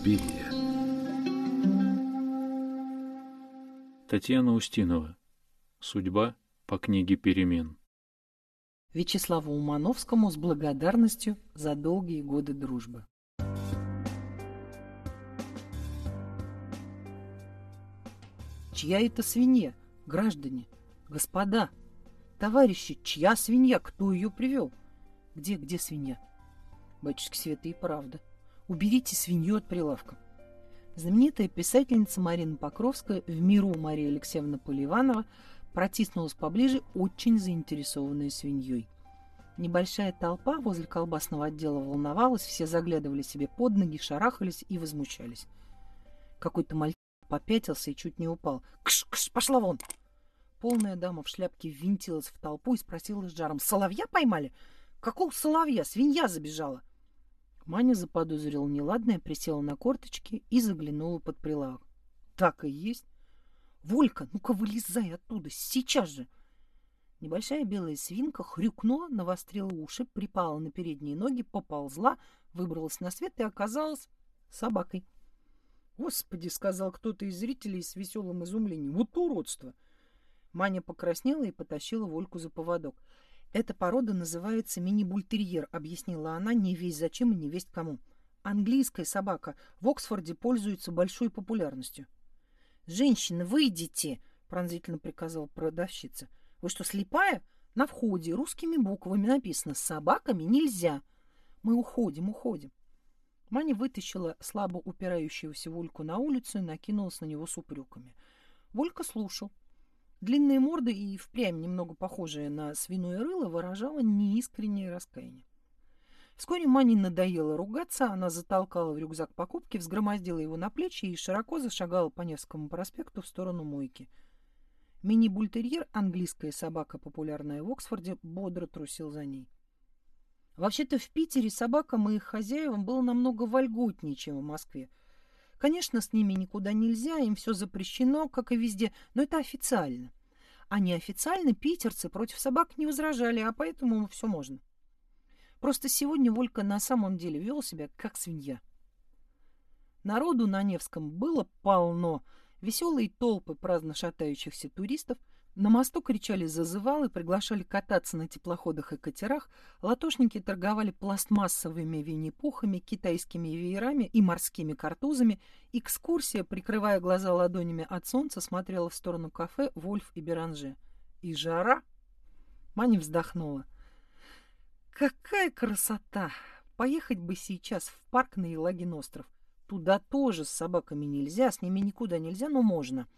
Возмездие. Татьяна Устинова. Судьба по книге перемен. Вячеславу Умановскому с благодарностью за долгие годы дружбы. Чья это свинья, граждане, господа, товарищи, чья свинья, кто ее привел? Где, где свинья? Батюшка Света и правда. Уберите свинью от прилавка. Знаменитая писательница Марина Покровская в миру Мария Алексеевна Поливанова протиснулась поближе, очень заинтересованная свиньей. Небольшая толпа возле колбасного отдела волновалась, все заглядывали себе под ноги, шарахались и возмущались. Какой-то мальчик попятился и чуть не упал. «Кш-кш, пошла вон!» Полная дама в шляпке ввинтилась в толпу и спросила с жаром. «Соловья поймали? Какого соловья? Свинья забежала!» Маня заподозрила неладное, присела на корточки и заглянула под прилавок. Так и есть. Волька, ну-ка вылезай оттуда, сейчас же! Небольшая белая свинка хрюкнула, навострила уши, припала на передние ноги, поползла, выбралась на свет и оказалась собакой. «Господи!» — сказал кто-то из зрителей с веселым изумлением. «Вот уродство!» Маня покраснела и потащила Вольку за поводок. «Эта порода называется мини-бультерьер», — объяснила она, не весь зачем и не весть кому. «Английская собака в Оксфорде пользуется большой популярностью». «Женщина, выйдите!» — пронзительно приказала продавщица. «Вы что, слепая? На входе русскими буквами написано «С собаками нельзя». Мы уходим, уходим». Маня вытащила слабо упирающегося Вольку на улицу и накинулась на него с упреками. Волька слушал, Длинная морда и впрямь немного похожая на свиное рыло выражала неискреннее раскаяние. Вскоре Мани надоело ругаться, она затолкала в рюкзак покупки, взгромоздила его на плечи и широко зашагала по Невскому проспекту в сторону мойки. Мини-бультерьер, английская собака, популярная в Оксфорде, бодро трусил за ней. Вообще-то в Питере собакам и их хозяевам было намного вольготнее, чем в Москве – Конечно, с ними никуда нельзя, им все запрещено, как и везде, но это официально. А неофициально питерцы против собак не возражали, а поэтому все можно. Просто сегодня Волька на самом деле вел себя как свинья. Народу на Невском было полно. Веселые толпы праздно шатающихся туристов – на мосту кричали зазывал приглашали кататься на теплоходах и катерах, латошники торговали пластмассовыми винни-пухами, китайскими веерами и морскими картузами. Экскурсия, прикрывая глаза ладонями от солнца, смотрела в сторону кафе «Вольф и Беранже». «И жара!» Маня вздохнула. «Какая красота! Поехать бы сейчас в парк на Елагин остров. Туда тоже с собаками нельзя, с ними никуда нельзя, но можно»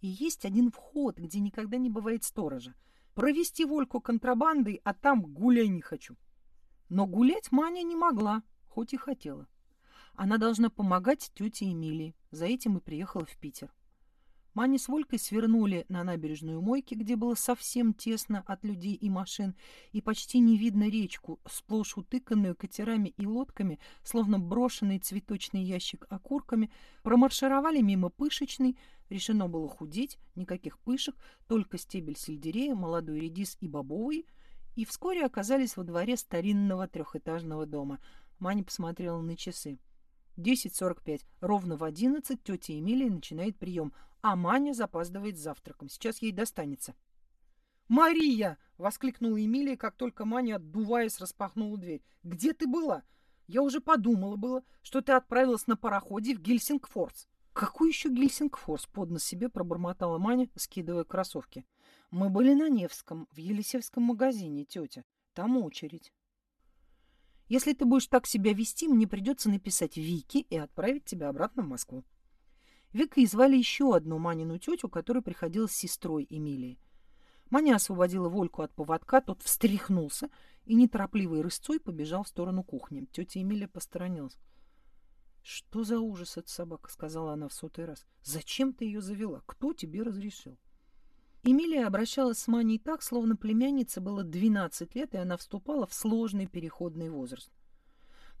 и есть один вход, где никогда не бывает сторожа. Провести Вольку контрабандой, а там гуляй не хочу. Но гулять Маня не могла, хоть и хотела. Она должна помогать тете Эмилии. За этим и приехала в Питер. Маня с Волькой свернули на набережную Мойки, где было совсем тесно от людей и машин, и почти не видно речку, сплошь утыканную катерами и лодками, словно брошенный цветочный ящик окурками, промаршировали мимо пышечной, решено было худеть, никаких пышек, только стебель сельдерея, молодой редис и бобовый, и вскоре оказались во дворе старинного трехэтажного дома. Маня посмотрела на часы. 10.45. Ровно в 11 тетя Эмилия начинает прием, а Маня запаздывает с завтраком. Сейчас ей достанется. «Мария!» — воскликнула Эмилия, как только Маня, отдуваясь, распахнула дверь. «Где ты была? Я уже подумала было, что ты отправилась на пароходе в Гельсингфорс». «Какой еще Гельсингфорс?» — на себе пробормотала Маня, скидывая кроссовки. «Мы были на Невском, в Елисевском магазине, тетя. Там очередь». Если ты будешь так себя вести, мне придется написать Вики и отправить тебя обратно в Москву. Викой звали еще одну Манину тетю, которая приходила с сестрой Эмилии. Маня освободила Вольку от поводка, тот встряхнулся и неторопливой рысцой побежал в сторону кухни. Тетя Эмилия посторонилась. «Что за ужас от собак?» — сказала она в сотый раз. «Зачем ты ее завела? Кто тебе разрешил?» Эмилия обращалась с Маней так, словно племяннице было 12 лет, и она вступала в сложный переходный возраст.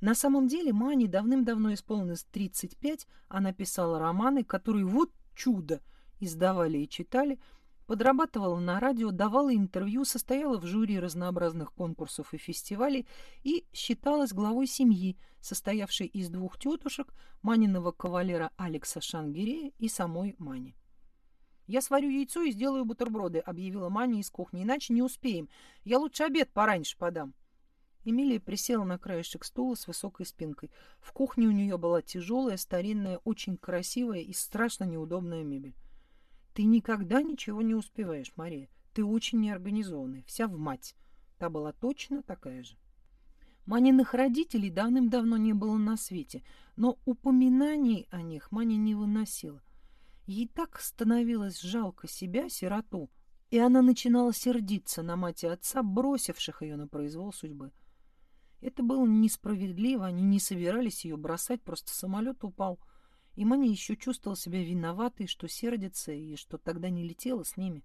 На самом деле Мане давным-давно исполнилось 35, она писала романы, которые вот чудо издавали и читали, подрабатывала на радио, давала интервью, состояла в жюри разнообразных конкурсов и фестивалей и считалась главой семьи, состоявшей из двух тетушек, Маниного кавалера Алекса Шангирея и самой Мани. «Я сварю яйцо и сделаю бутерброды», — объявила Маня из кухни. «Иначе не успеем. Я лучше обед пораньше подам». Эмилия присела на краешек стула с высокой спинкой. В кухне у нее была тяжелая, старинная, очень красивая и страшно неудобная мебель. «Ты никогда ничего не успеваешь, Мария. Ты очень неорганизованная, вся в мать». Та была точно такая же. Маниных родителей давным-давно не было на свете, но упоминаний о них Маня не выносила. Ей так становилось жалко себя, сироту, и она начинала сердиться на мать и отца, бросивших ее на произвол судьбы. Это было несправедливо, они не собирались ее бросать, просто самолет упал. И Маня еще чувствовала себя виноватой, что сердится и что тогда не летела с ними.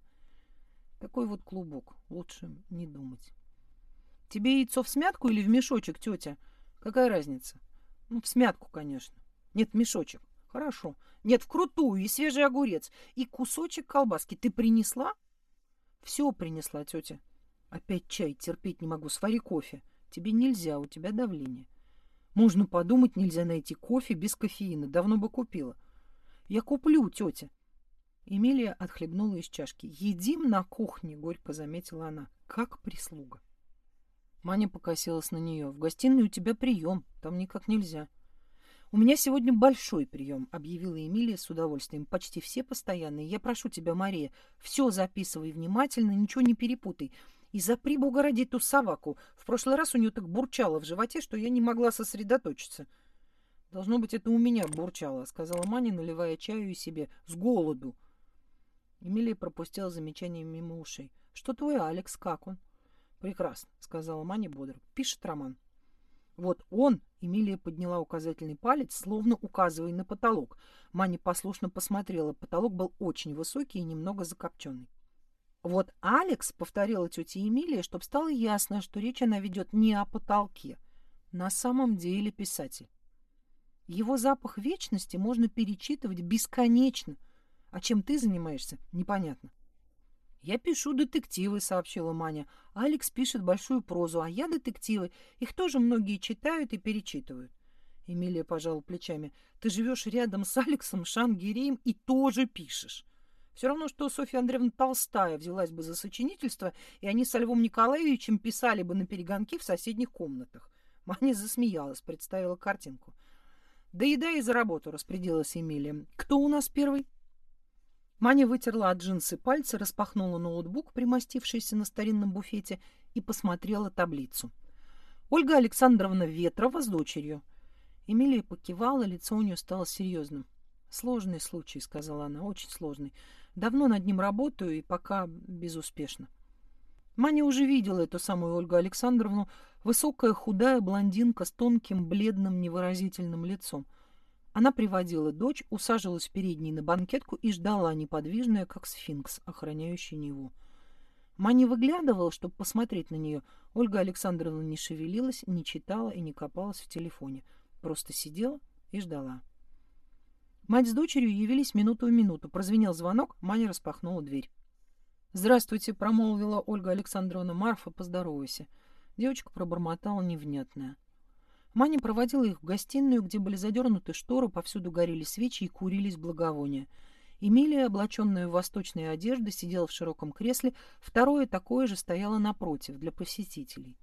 Такой вот клубок, лучше не думать. Тебе яйцо в смятку или в мешочек, тетя? Какая разница? Ну, в смятку, конечно. Нет, в мешочек. Хорошо. Нет, вкрутую и свежий огурец, и кусочек колбаски. Ты принесла? Все принесла, тетя. Опять чай, терпеть не могу. Свари кофе. Тебе нельзя, у тебя давление. Можно подумать, нельзя найти кофе без кофеина. Давно бы купила. Я куплю, тетя. Эмилия отхлебнула из чашки. «Едим на кухне», — горько заметила она, — «как прислуга». Маня покосилась на нее. «В гостиной у тебя прием, там никак нельзя». «У меня сегодня большой прием», — объявила Эмилия с удовольствием. «Почти все постоянные. Я прошу тебя, Мария, все записывай внимательно, ничего не перепутай. И запри, бога ради, ту соваку. В прошлый раз у нее так бурчало в животе, что я не могла сосредоточиться». «Должно быть, это у меня бурчало», — сказала Маня, наливая чаю и себе. «С голоду». Эмилия пропустила замечание мимо ушей. «Что твой Алекс? Как он?» «Прекрасно», — сказала Маня бодро. «Пишет роман». Вот он, Эмилия подняла указательный палец, словно указывая на потолок. Маня послушно посмотрела. Потолок был очень высокий и немного закопченный. Вот Алекс, повторила тетя Эмилия, чтобы стало ясно, что речь она ведет не о потолке. На самом деле писатель. Его запах вечности можно перечитывать бесконечно. А чем ты занимаешься, непонятно. «Я пишу детективы», — сообщила Маня. «Алекс пишет большую прозу, а я детективы. Их тоже многие читают и перечитывают». Эмилия пожала плечами. «Ты живешь рядом с Алексом Шангиреем и тоже пишешь». Все равно, что Софья Андреевна Толстая взялась бы за сочинительство, и они со Львом Николаевичем писали бы на перегонки в соседних комнатах. Маня засмеялась, представила картинку. Да «Доедай и за работу», — распределилась Эмилия. «Кто у нас первый?» Маня вытерла от джинсы пальцы, распахнула ноутбук, примостившийся на старинном буфете, и посмотрела таблицу. Ольга Александровна Ветрова с дочерью. Эмилия покивала, лицо у нее стало серьезным. «Сложный случай», — сказала она, — «очень сложный. Давно над ним работаю и пока безуспешно». Маня уже видела эту самую Ольгу Александровну, высокая худая блондинка с тонким, бледным, невыразительным лицом. Она приводила дочь, усаживалась в передней на банкетку и ждала, неподвижная, как сфинкс, охраняющий Неву. Мани выглядывал, чтобы посмотреть на нее. Ольга Александровна не шевелилась, не читала и не копалась в телефоне. Просто сидела и ждала. Мать с дочерью явились минуту в минуту. Прозвенел звонок, Маня распахнула дверь. «Здравствуйте», — промолвила Ольга Александровна. «Марфа, поздоровайся». Девочка пробормотала невнятное. Маня проводила их в гостиную, где были задернуты шторы, повсюду горели свечи и курились благовония. Эмилия, облаченная в восточные одежды, сидела в широком кресле, второе такое же стояло напротив, для посетителей.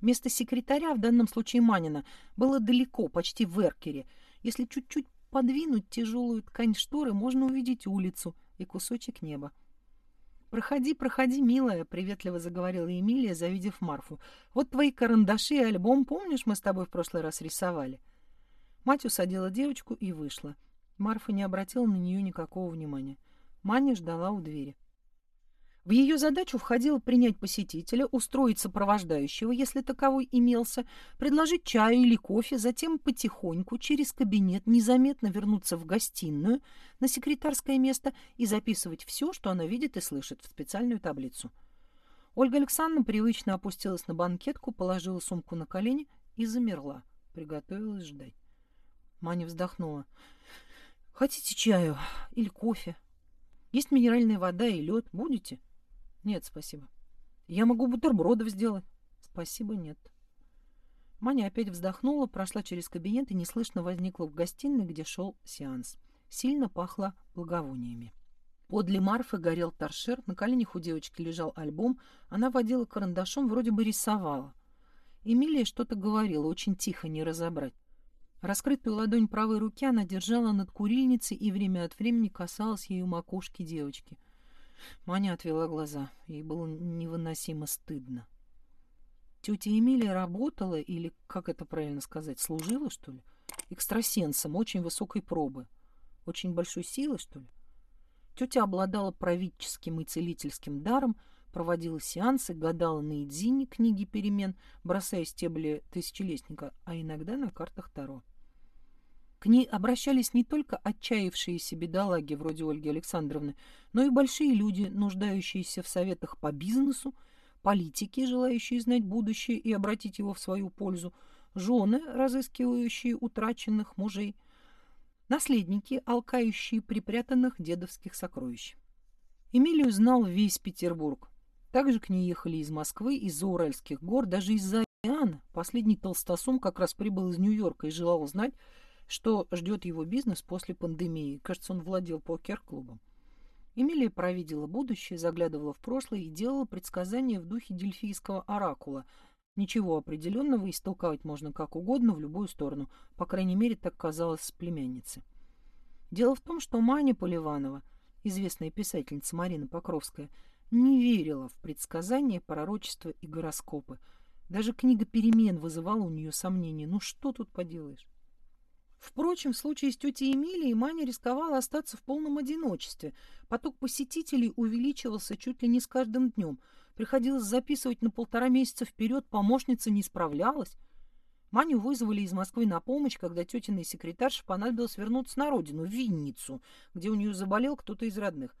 Место секретаря, в данном случае Манина, было далеко, почти в эркере. Если чуть-чуть подвинуть тяжелую ткань шторы, можно увидеть улицу и кусочек неба. «Проходи, проходи, милая», — приветливо заговорила Эмилия, завидев Марфу. «Вот твои карандаши и альбом, помнишь, мы с тобой в прошлый раз рисовали?» Мать усадила девочку и вышла. Марфа не обратила на нее никакого внимания. Маня ждала у двери. В ее задачу входило принять посетителя, устроить сопровождающего, если таковой имелся, предложить чаю или кофе, затем потихоньку через кабинет незаметно вернуться в гостиную на секретарское место и записывать все, что она видит и слышит, в специальную таблицу. Ольга Александровна привычно опустилась на банкетку, положила сумку на колени и замерла, приготовилась ждать. Маня вздохнула. «Хотите чаю или кофе? Есть минеральная вода и лед. Будете?» Нет, спасибо. Я могу бутербродов сделать. Спасибо, нет. Маня опять вздохнула, прошла через кабинет и неслышно возникла в гостиной, где шел сеанс. Сильно пахло благовониями. Подле Марфы горел торшер, на коленях у девочки лежал альбом, она водила карандашом, вроде бы рисовала. Эмилия что-то говорила, очень тихо, не разобрать. Раскрытую ладонь правой руки она держала над курильницей и время от времени касалась ее макушки девочки. Маня отвела глаза. Ей было невыносимо стыдно. Тетя Эмилия работала, или, как это правильно сказать, служила, что ли? Экстрасенсом очень высокой пробы. Очень большой силы, что ли? Тетя обладала правительским и целительским даром, проводила сеансы, гадала на Идзине книги перемен, бросая стебли тысячелестника, а иногда на картах Таро. К ней обращались не только отчаявшиеся бедолаги вроде Ольги Александровны, но и большие люди, нуждающиеся в советах по бизнесу, политики, желающие знать будущее и обратить его в свою пользу, жены, разыскивающие утраченных мужей, наследники, алкающие припрятанных дедовских сокровищ. Эмилию знал весь Петербург. Также к ней ехали из Москвы, из Уральских гор, даже из-за Последний толстосум как раз прибыл из Нью-Йорка и желал узнать, что ждет его бизнес после пандемии. Кажется, он владел покер-клубом. Эмилия провидела будущее, заглядывала в прошлое и делала предсказания в духе дельфийского оракула. Ничего определенного истолковать можно как угодно в любую сторону. По крайней мере, так казалось племяннице. Дело в том, что Маня Поливанова, известная писательница Марина Покровская, не верила в предсказания, пророчества и гороскопы. Даже книга «Перемен» вызывала у нее сомнения. Ну что тут поделаешь? Впрочем, в случае с тетей Эмилией Маня рисковала остаться в полном одиночестве. Поток посетителей увеличивался чуть ли не с каждым днем. Приходилось записывать на полтора месяца вперед, помощница не справлялась. Маню вызвали из Москвы на помощь, когда тетиной секретарше понадобилось вернуться на родину, в Винницу, где у нее заболел кто-то из родных.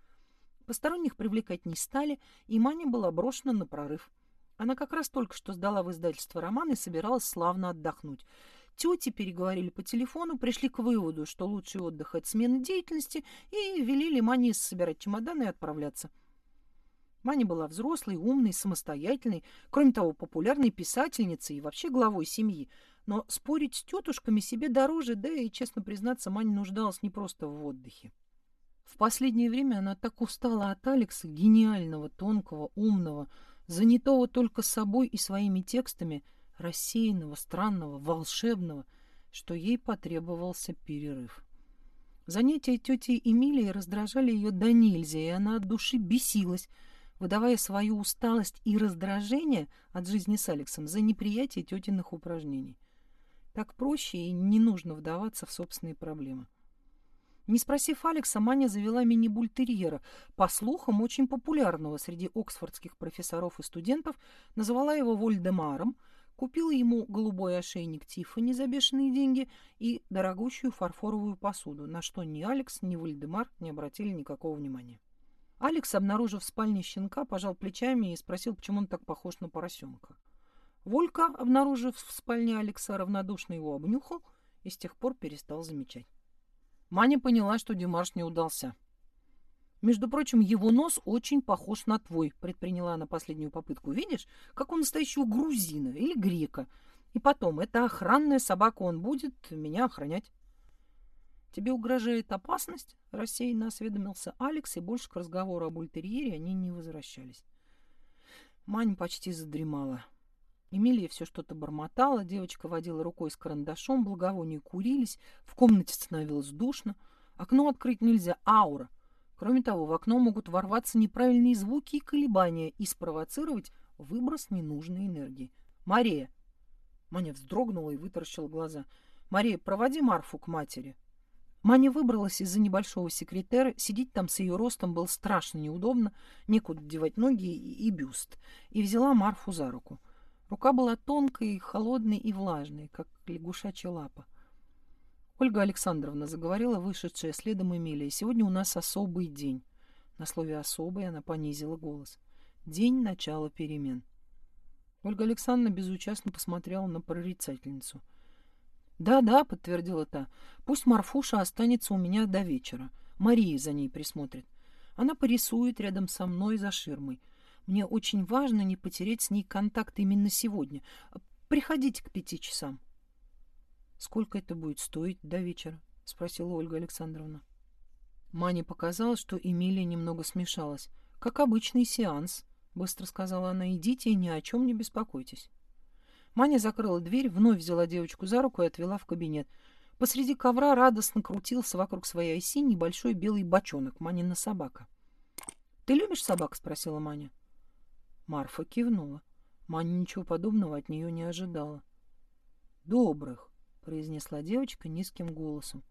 Посторонних привлекать не стали, и Маня была брошена на прорыв. Она как раз только что сдала в издательство роман и собиралась славно отдохнуть тети, переговорили по телефону, пришли к выводу, что лучший отдых — от смены деятельности, и велели Мане собирать чемоданы и отправляться. Маня была взрослой, умной, самостоятельной, кроме того, популярной писательницей и вообще главой семьи. Но спорить с тетушками себе дороже, да и, честно признаться, Маня нуждалась не просто в отдыхе. В последнее время она так устала от Алекса, гениального, тонкого, умного, занятого только собой и своими текстами, рассеянного, странного, волшебного, что ей потребовался перерыв. Занятия тети Эмилии раздражали ее до нельзя, и она от души бесилась, выдавая свою усталость и раздражение от жизни с Алексом за неприятие тетиных упражнений. Так проще и не нужно вдаваться в собственные проблемы. Не спросив Алекса, Маня завела мини-бультерьера, по слухам, очень популярного среди оксфордских профессоров и студентов, назвала его Вольдемаром – Купила ему голубой ошейник Тиффани за бешеные деньги и дорогущую фарфоровую посуду, на что ни Алекс, ни Вальдемар не обратили никакого внимания. Алекс, обнаружив в спальне щенка, пожал плечами и спросил, почему он так похож на поросенка. Волька, обнаружив в спальне Алекса, равнодушно его обнюхал и с тех пор перестал замечать. Маня поняла, что Димаш не удался. Между прочим, его нос очень похож на твой, предприняла она последнюю попытку. Видишь, как у настоящего грузина или грека. И потом, это охранная собака, он будет меня охранять. Тебе угрожает опасность? Рассеянно осведомился Алекс, и больше к разговору об ультерьере они не возвращались. Мань почти задремала. Эмилия все что-то бормотала, девочка водила рукой с карандашом, благовония курились, в комнате становилось душно. Окно открыть нельзя, аура — Кроме того, в окно могут ворваться неправильные звуки и колебания и спровоцировать выброс ненужной энергии. «Мария!» Маня вздрогнула и вытаращила глаза. «Мария, проводи Марфу к матери!» Маня выбралась из-за небольшого секретера. Сидеть там с ее ростом было страшно неудобно, некуда девать ноги и, и бюст. И взяла Марфу за руку. Рука была тонкой, холодной и влажной, как лягушачья лапа. «Ольга Александровна», — заговорила вышедшая следом Эмилия, — «сегодня у нас особый день». На слове «особый» она понизила голос. «День начала перемен». Ольга Александровна безучастно посмотрела на прорицательницу. «Да, да», — подтвердила та, — «пусть Марфуша останется у меня до вечера. Мария за ней присмотрит. Она порисует рядом со мной за ширмой. Мне очень важно не потерять с ней контакт именно сегодня. Приходите к пяти часам». «Сколько это будет стоить до вечера?» — спросила Ольга Александровна. Мане показалось, что Эмилия немного смешалась. «Как обычный сеанс», — быстро сказала она, — «идите и ни о чем не беспокойтесь». Маня закрыла дверь, вновь взяла девочку за руку и отвела в кабинет. Посреди ковра радостно крутился вокруг своей оси небольшой белый бочонок, Манина собака. «Ты любишь собак?» — спросила Маня. Марфа кивнула. Маня ничего подобного от нее не ожидала. «Добрых!» произнесла девочка низким голосом.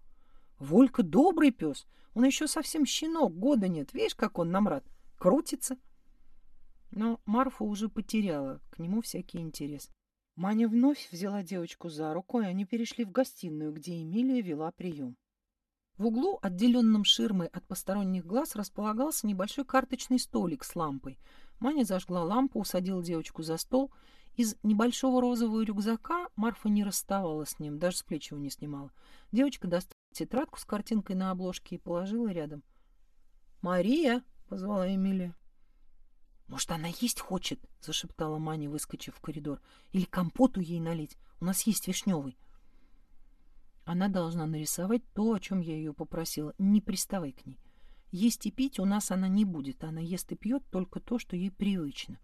Волька добрый пес, он еще совсем щенок, года нет, видишь, как он нам рад, крутится. Но Марфа уже потеряла к нему всякий интерес. Маня вновь взяла девочку за руку, и они перешли в гостиную, где Эмилия вела прием. В углу, отделенном ширмой от посторонних глаз, располагался небольшой карточный столик с лампой. Маня зажгла лампу, усадила девочку за стол из небольшого розового рюкзака Марфа не расставала с ним, даже с плеч его не снимала. Девочка достала тетрадку с картинкой на обложке и положила рядом. «Мария!» — позвала Эмилия. «Может, она есть хочет?» — зашептала Маня, выскочив в коридор. «Или компоту ей налить. У нас есть вишневый». Она должна нарисовать то, о чем я ее попросила. Не приставай к ней. Есть и пить у нас она не будет. Она ест и пьет только то, что ей привычно.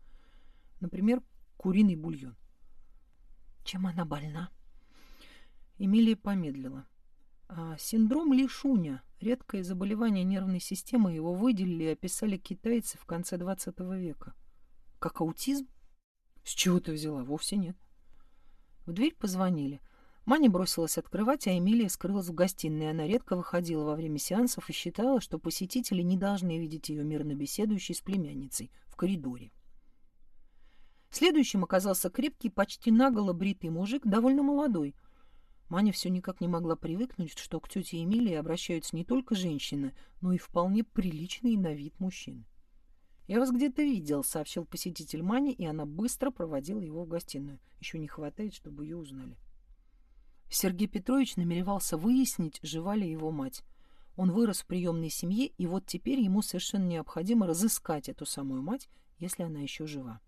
Например, куриный бульон. Чем она больна? Эмилия помедлила. А, синдром Лишуня – редкое заболевание нервной системы, его выделили и описали китайцы в конце 20 века. Как аутизм? С чего ты взяла? Вовсе нет. В дверь позвонили. Маня бросилась открывать, а Эмилия скрылась в гостиной. Она редко выходила во время сеансов и считала, что посетители не должны видеть ее мирно беседующей с племянницей в коридоре. Следующим оказался крепкий, почти наголо бритый мужик, довольно молодой. Маня все никак не могла привыкнуть, что к тете Эмилии обращаются не только женщины, но и вполне приличный на вид мужчины. «Я вас где-то видел», — сообщил посетитель Мани, и она быстро проводила его в гостиную. Еще не хватает, чтобы ее узнали. Сергей Петрович намеревался выяснить, жива ли его мать. Он вырос в приемной семье, и вот теперь ему совершенно необходимо разыскать эту самую мать, если она еще жива.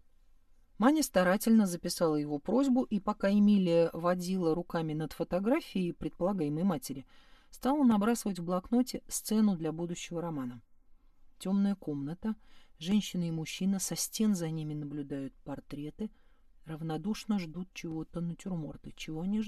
Маня старательно записала его просьбу, и пока Эмилия водила руками над фотографией предполагаемой матери, стала набрасывать в блокноте сцену для будущего романа. Темная комната, женщина и мужчина, со стен за ними наблюдают портреты, равнодушно ждут чего-то натюрморта, чего они ждут.